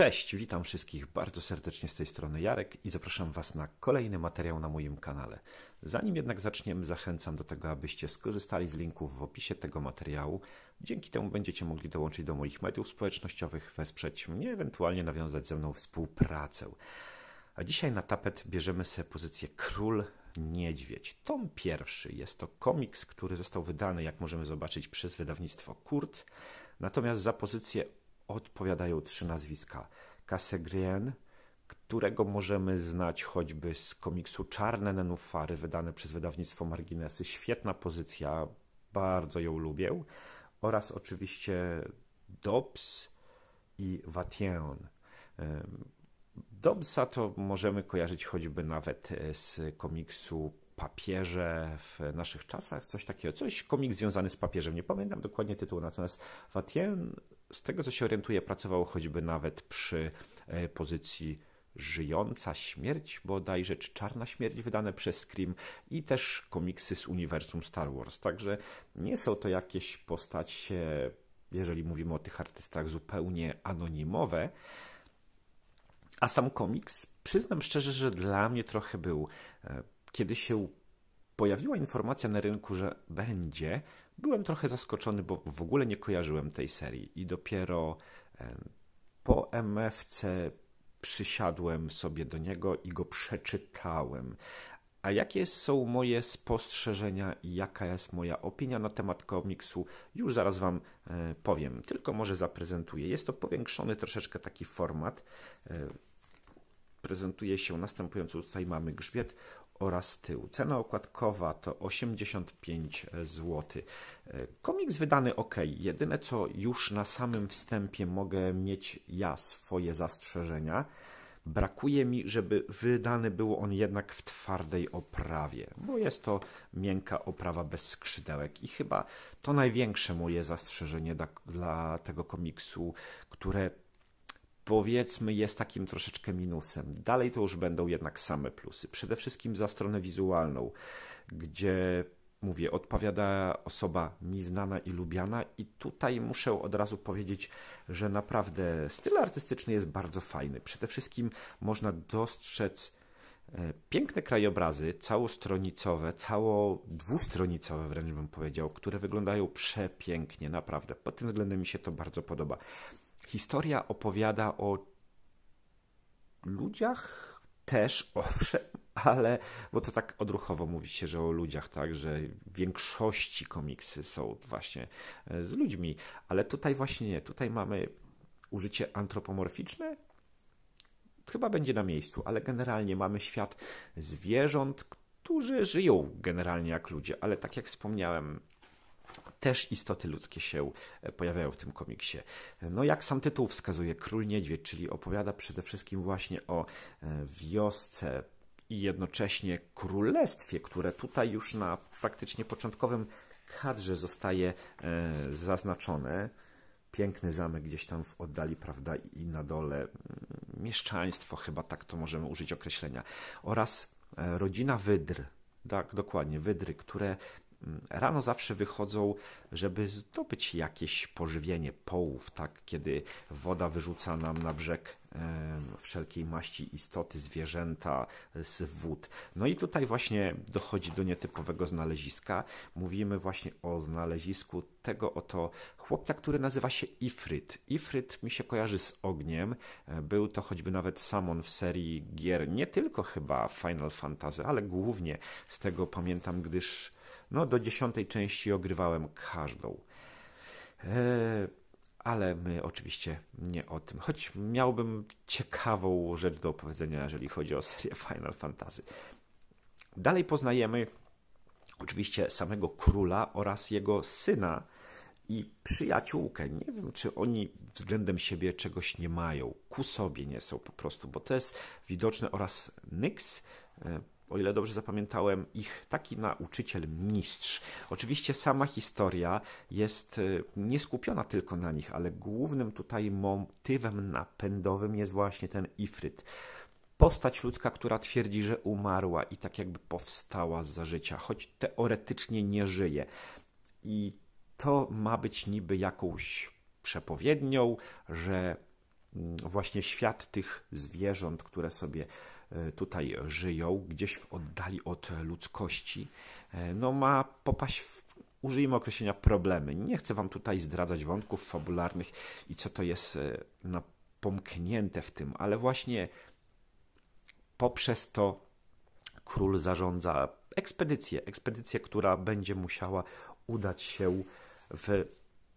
Cześć, witam wszystkich bardzo serdecznie z tej strony Jarek i zapraszam Was na kolejny materiał na moim kanale. Zanim jednak zaczniemy, zachęcam do tego, abyście skorzystali z linków w opisie tego materiału. Dzięki temu będziecie mogli dołączyć do moich mediów społecznościowych, wesprzeć mnie, ewentualnie nawiązać ze mną współpracę. A dzisiaj na tapet bierzemy sobie pozycję Król Niedźwiedź. Tom pierwszy jest to komiks, który został wydany, jak możemy zobaczyć, przez wydawnictwo Kurz. Natomiast za pozycję odpowiadają trzy nazwiska. Cassegrien, którego możemy znać choćby z komiksu Czarne Nenufary, wydane przez wydawnictwo Marginesy. Świetna pozycja, bardzo ją lubię. Oraz oczywiście Dobbs i Vatien. Ehm, Dobbsa to możemy kojarzyć choćby nawet e, z komiksu papierze w naszych czasach, coś takiego, coś, komik związany z papieżem, nie pamiętam dokładnie tytułu, natomiast Watien, z tego co się orientuję, pracował choćby nawet przy e, pozycji Żyjąca Śmierć bodajże, czy Czarna Śmierć wydane przez Scream i też komiksy z uniwersum Star Wars, także nie są to jakieś postacie, jeżeli mówimy o tych artystach, zupełnie anonimowe, a sam komiks, przyznam szczerze, że dla mnie trochę był e, kiedy się pojawiła informacja na rynku, że będzie, byłem trochę zaskoczony, bo w ogóle nie kojarzyłem tej serii i dopiero po MFC przysiadłem sobie do niego i go przeczytałem. A jakie są moje spostrzeżenia i jaka jest moja opinia na temat komiksu, już zaraz Wam e, powiem. Tylko może zaprezentuję. Jest to powiększony troszeczkę taki format e, prezentuje się następująco. Tutaj mamy grzbiet oraz tył. Cena okładkowa to 85 zł. E, komiks wydany ok. Jedyne co już na samym wstępie mogę mieć ja swoje zastrzeżenia. Brakuje mi, żeby wydany był on jednak w twardej oprawie, bo jest to miękka oprawa bez skrzydełek i chyba to największe moje zastrzeżenie dla, dla tego komiksu, które powiedzmy jest takim troszeczkę minusem. Dalej to już będą jednak same plusy. Przede wszystkim za stronę wizualną, gdzie mówię, odpowiada osoba mi znana i lubiana i tutaj muszę od razu powiedzieć, że naprawdę styl artystyczny jest bardzo fajny. Przede wszystkim można dostrzec e, piękne krajobrazy, całostronicowe, cało dwustronicowe wręcz bym powiedział, które wyglądają przepięknie, naprawdę. Pod tym względem mi się to bardzo podoba. Historia opowiada o ludziach, też owszem, ale bo to tak odruchowo mówi się, że o ludziach, tak, że w większości komiksy są właśnie e, z ludźmi, ale tutaj właśnie nie, tutaj mamy użycie antropomorficzne. Chyba będzie na miejscu, ale generalnie mamy świat zwierząt, którzy żyją generalnie jak ludzie, ale tak jak wspomniałem, też istoty ludzkie się e, pojawiają w tym komiksie. No jak sam tytuł wskazuje, Król Niedźwiedź, czyli opowiada przede wszystkim właśnie o e, wiosce i jednocześnie królestwie, które tutaj już na praktycznie początkowym kadrze zostaje e, zaznaczone piękny zamek gdzieś tam w oddali, prawda, i na dole mieszczaństwo, chyba tak to możemy użyć określenia, oraz rodzina wydr, tak, dokładnie, wydry, które Mm, rano zawsze wychodzą, żeby zdobyć jakieś pożywienie połów, tak? Kiedy woda wyrzuca nam na brzeg wszelkiej maści istoty, zwierzęta z wód. No i tutaj właśnie dochodzi do nietypowego znaleziska. Mówimy właśnie o znalezisku tego oto chłopca, który nazywa się Ifryt. Ifryt mi się kojarzy z ogniem. E, był to choćby nawet Samon w serii gier, nie tylko chyba Final Fantasy, ale głównie z tego pamiętam, gdyż no, do dziesiątej części ogrywałem każdą. E, ale my oczywiście nie o tym. Choć miałbym ciekawą rzecz do opowiedzenia, jeżeli chodzi o serię Final Fantasy. Dalej poznajemy oczywiście samego króla oraz jego syna i przyjaciółkę. Nie wiem, czy oni względem siebie czegoś nie mają. Ku sobie nie są po prostu, bo to jest widoczne oraz Nyx e, o ile dobrze zapamiętałem, ich taki nauczyciel, mistrz. Oczywiście sama historia jest y, nie skupiona tylko na nich, ale głównym tutaj motywem napędowym jest właśnie ten Ifryt postać ludzka, która twierdzi, że umarła i tak jakby powstała z życia, choć teoretycznie nie żyje. I to ma być niby jakąś przepowiednią, że Mm, właśnie świat tych zwierząt, które sobie e, tutaj żyją, gdzieś w oddali od ludzkości, e, no ma popaść w użyjmy określenia problemy. Nie chcę Wam tutaj zdradzać wątków fabularnych i co to jest e, pomknięte w tym, ale właśnie poprzez to król zarządza ekspedycję, ekspedycję, która będzie musiała udać się w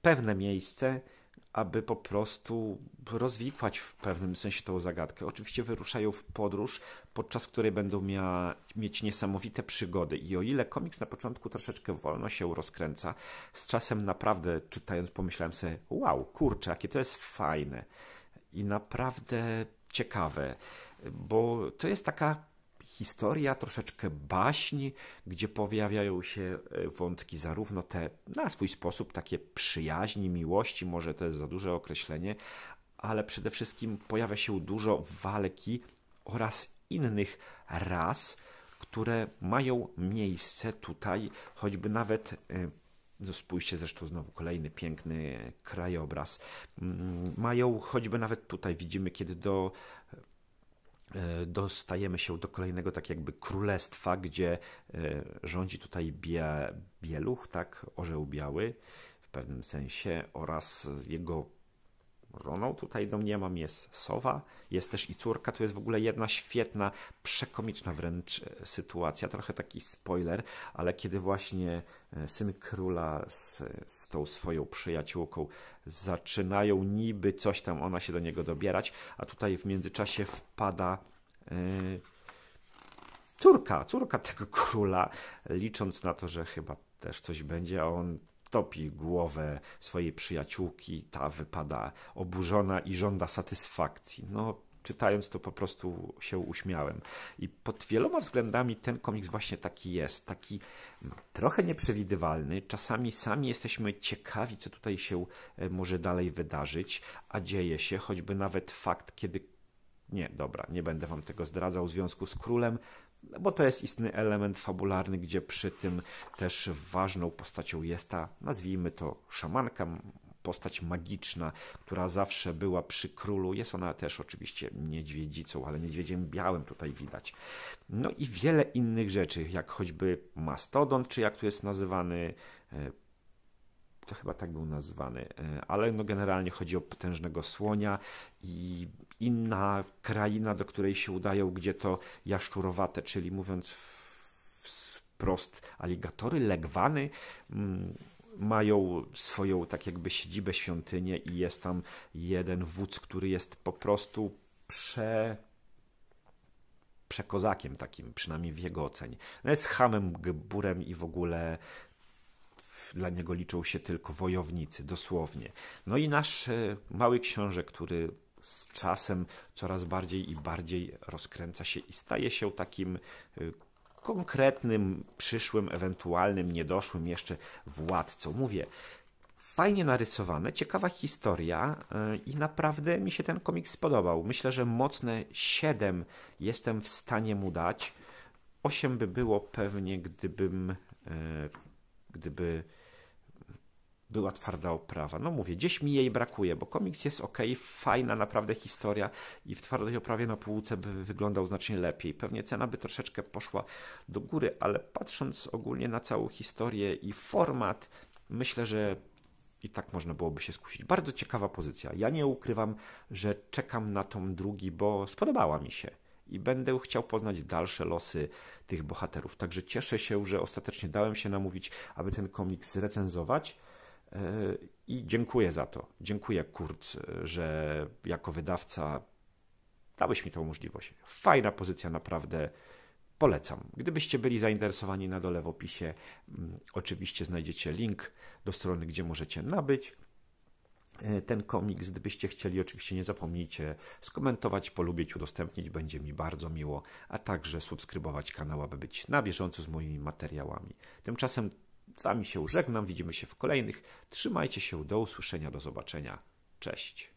pewne miejsce, aby po prostu rozwikłać w pewnym sensie tą zagadkę. Oczywiście wyruszają w podróż, podczas której będą mia- mieć niesamowite przygody. I o ile komiks na początku troszeczkę wolno się rozkręca, z czasem naprawdę czytając pomyślałem sobie, wow, kurczę, jakie to jest fajne i naprawdę ciekawe, bo to jest taka historia, troszeczkę baśni, gdzie pojawiają się e, wątki zarówno te na swój sposób takie przyjaźni, miłości, może to jest za duże określenie, ale przede wszystkim pojawia się dużo walki oraz innych ras, które mają miejsce tutaj, choćby nawet y, no spójrzcie zresztą znowu kolejny piękny krajobraz. Mm, mają choćby nawet tutaj widzimy, kiedy do y, dostajemy się do kolejnego tak jakby królestwa, gdzie y, rządzi tutaj bie, bieluch, tak, orzeł biały w pewnym sensie oraz jego żoną. Tutaj mam jest sowa, jest też i córka. To jest w ogóle jedna świetna, przekomiczna wręcz e, sytuacja, trochę taki spoiler, ale kiedy właśnie e, syn króla z, z tą swoją przyjaciółką zaczynają niby coś tam, ona się do niego dobierać, a tutaj w międzyczasie wpada. Yy, córka, córka tego króla, licząc na to, że chyba też coś będzie, a on topi głowę swojej przyjaciółki, ta wypada oburzona i żąda satysfakcji. No, czytając to po prostu się uśmiałem. I pod wieloma względami ten komiks właśnie taki jest, taki trochę nieprzewidywalny. Czasami sami jesteśmy ciekawi, co tutaj się e, może dalej wydarzyć, a dzieje się, choćby nawet fakt, kiedy nie, dobra, nie będę wam tego zdradzał w związku z królem, bo to jest istny element fabularny, gdzie przy tym też ważną postacią jest ta, nazwijmy to szamanka, postać magiczna, która zawsze była przy królu. Jest ona też oczywiście niedźwiedzicą, ale niedźwiedziem białym tutaj widać. No i wiele innych rzeczy, jak choćby mastodon, czy jak tu jest nazywany e, to chyba tak był nazwany, e, ale no generalnie chodzi o potężnego słonia i inna kraina, do której się udają, gdzie to jaszczurowate, czyli mówiąc wprost, aligatory, legwany mm, mają swoją tak jakby siedzibę, świątynię i jest tam jeden wódz, który jest po prostu prze przekozakiem takim, przynajmniej w jego ocenie. No jest hamem, gburem i w ogóle dla niego liczą się tylko wojownicy, dosłownie. No i nasz e, mały książę, który z czasem coraz bardziej i bardziej rozkręca się i staje się takim e, konkretnym, przyszłym, ewentualnym, niedoszłym jeszcze władcą. Mówię, fajnie narysowane, ciekawa historia e, i naprawdę mi się ten komik spodobał. Myślę, że mocne 7 jestem w stanie mu dać. 8 by było pewnie, gdybym, gdyby była twarda oprawa. No mówię, gdzieś mi jej brakuje, bo komiks jest ok, fajna naprawdę historia i w twardej oprawie na półce by wyglądał znacznie lepiej. Pewnie cena by troszeczkę poszła do góry, ale patrząc ogólnie na całą historię i format, myślę, że i tak można byłoby się skusić. Bardzo ciekawa pozycja. Ja nie ukrywam, że czekam na tom drugi, bo spodobała mi się i będę chciał poznać dalsze losy tych bohaterów. Także cieszę się, że ostatecznie dałem się namówić, aby ten komiks recenzować. E, I dziękuję za to. Dziękuję, Kurt, e, że jako wydawca dałeś mi tą możliwość. Fajna pozycja, naprawdę. Polecam. Gdybyście byli zainteresowani, na dole w opisie oczywiście znajdziecie link do strony, gdzie możecie nabyć e, ten komiks. Gdybyście chcieli, oczywiście nie zapomnijcie skomentować, polubić, udostępnić, będzie mi bardzo miło, a także subskrybować kanał, aby być na bieżąco z moimi materiałami. Tymczasem z Wami się żegnam, widzimy się w kolejnych. Trzymajcie się, do usłyszenia, do zobaczenia. Cześć.